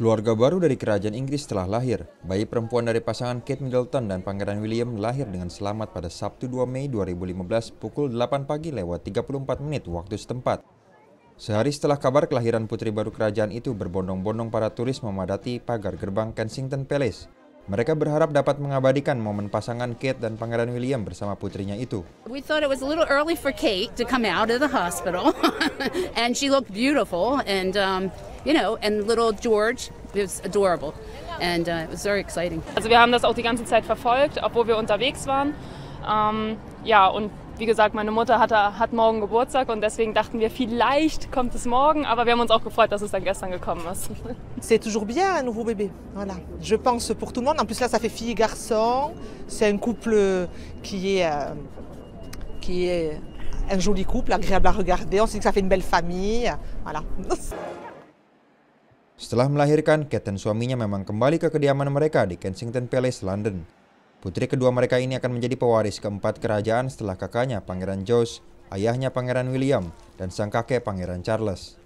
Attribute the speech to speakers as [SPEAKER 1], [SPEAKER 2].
[SPEAKER 1] Keluarga baru dari kerajaan Inggris telah lahir. Bayi perempuan dari pasangan Kate Middleton dan Pangeran William lahir dengan selamat pada Sabtu 2 Mei 2015 pukul 8 pagi lewat 34 menit waktu setempat. Sehari setelah kabar kelahiran putri baru kerajaan itu berbondong-bondong para turis memadati pagar gerbang Kensington Palace. Mereka berharap dapat mengabadikan momen pasangan Kate dan Pangeran William bersama putrinya itu.
[SPEAKER 2] We thought it was a little early for Kate to come out of the hospital, and she looked beautiful, and um, you know, and little
[SPEAKER 3] George was adorable. And uh, it was very exciting. Also wir haben das auch die ganze Zeit verfolgt, obwohl wir unterwegs waren. Ähm, ja, und wie gesagt, meine Mutter hat, hat morgen Geburtstag und deswegen dachten wir, vielleicht kommt es morgen, aber wir haben uns auch gefreut, dass es dann gestern gekommen ist.
[SPEAKER 4] C'est toujours bien un nouveau bébé. Voilà. Je pense pour tout le monde. En plus là, ça fait fille et garçon. C'est un couple qui est euh, qui est un joli couple, agréable à regarder. On sait que ça fait une belle famille. Voilà.
[SPEAKER 1] Setelah melahirkan, Kate dan suaminya memang kembali ke kediaman mereka di Kensington Palace, London. Putri kedua mereka ini akan menjadi pewaris keempat kerajaan setelah kakaknya Pangeran George, ayahnya Pangeran William, dan sang kakek Pangeran Charles.